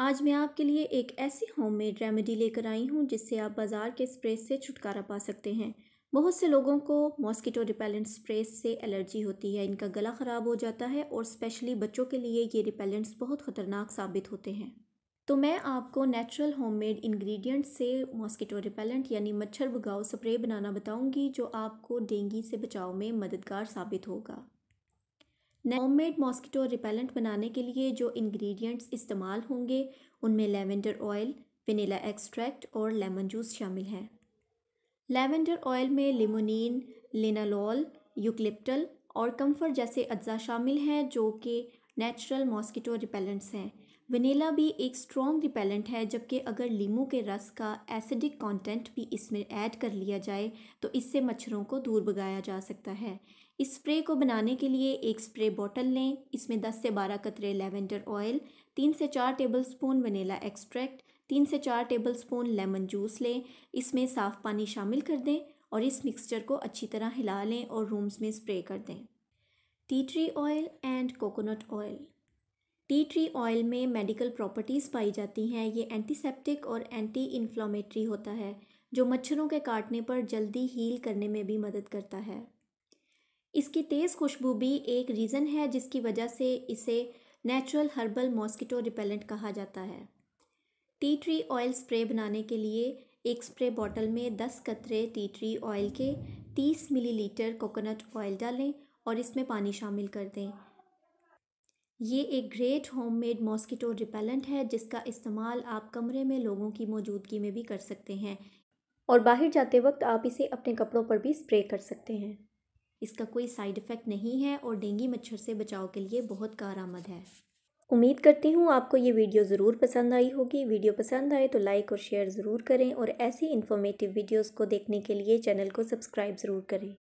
आज मैं आपके लिए एक ऐसी होममेड रेमेडी लेकर आई हूँ जिससे आप बाज़ार के स्प्रे से छुटकारा पा सकते हैं बहुत से लोगों को मॉस्किटो रिपेलेंट स्प्रे से एलर्जी होती है इनका गला ख़राब हो जाता है और स्पेशली बच्चों के लिए ये रिपेलेंट्स बहुत ख़तरनाक साबित होते हैं तो मैं आपको नेचुरल होममेड इंग्रेडिएंट से मॉस्किटो रिपेलेंट यानी मच्छर भगाओ स्प्रे बनाना बताऊंगी जो आपको डेंगू से बचाव में मददगार साबित होगा होममेड मॉस्किटो रिपेलेंट बनाने के लिए जो इंग्रेडिएंट्स इस्तेमाल होंगे उनमें लेवेंडर ऑयल वनीला एक्सट्रैक्ट और लेमन जूस शामिल हैं लेवेंडर ऑयल में लिमोनिन लिनालॉल यूक्लिप्टल और कम्फर्ट जैसे अज्जा शामिल हैं जो कि नेचुरल मॉस्किटो रिपेलेंट्स हैं वनीला भी एक स्ट्रॉन्ग रिपेलेंट है जबकि अगर लीमू के रस का एसिडिक कंटेंट भी इसमें ऐड कर लिया जाए तो इससे मच्छरों को दूर भगाया जा सकता है इस स्प्रे को बनाने के लिए एक स्प्रे बॉटल लें इसमें 10 से 12 कतरे लेवेंडर ऑयल तीन से चार टेबल स्पून वनीला एक्सट्रैक्ट तीन से चार टेबल स्पून लेमन जूस लें इसमें साफ़ पानी शामिल कर दें और इस मिक्सचर को अच्छी तरह हिला लें और रूम्स में स्प्रे कर दें tea tree oil and coconut oil tea tree oil में मेडिकल प्रॉपर्टीज़ पाई जाती हैं ये एंटीसेप्टिक और एंटी इन्फ्लामेटरी होता है जो मच्छरों के काटने पर जल्दी हील करने में भी मदद करता है इसकी तेज़ खुशबू भी एक रीज़न है जिसकी वजह से इसे नेचुरल हर्बल मॉस्किटो रिपेलेंट कहा जाता है टी ट्री ऑयल स्प्रे बनाने के लिए एक स्प्रे बॉटल में दस कतरे टी ट्री ऑयल के तीस मिलीलीटर कोकोनट ऑयल डालें और इसमें पानी शामिल कर दें ये एक ग्रेट होममेड मॉस्किटो रिपेलेंट है जिसका इस्तेमाल आप कमरे में लोगों की मौजूदगी में भी कर सकते हैं और बाहर जाते वक्त आप इसे अपने कपड़ों पर भी स्प्रे कर सकते हैं इसका कोई साइड इफ़ेक्ट नहीं है और डेंगू मच्छर से बचाव के लिए बहुत आमद है उम्मीद करती हूँ आपको ये वीडियो ज़रूर पसंद आई होगी वीडियो पसंद आए तो लाइक और शेयर ज़रूर करें और ऐसी इन्फॉर्मेटिव वीडियोज़ को देखने के लिए चैनल को सब्सक्राइब ज़रूर करें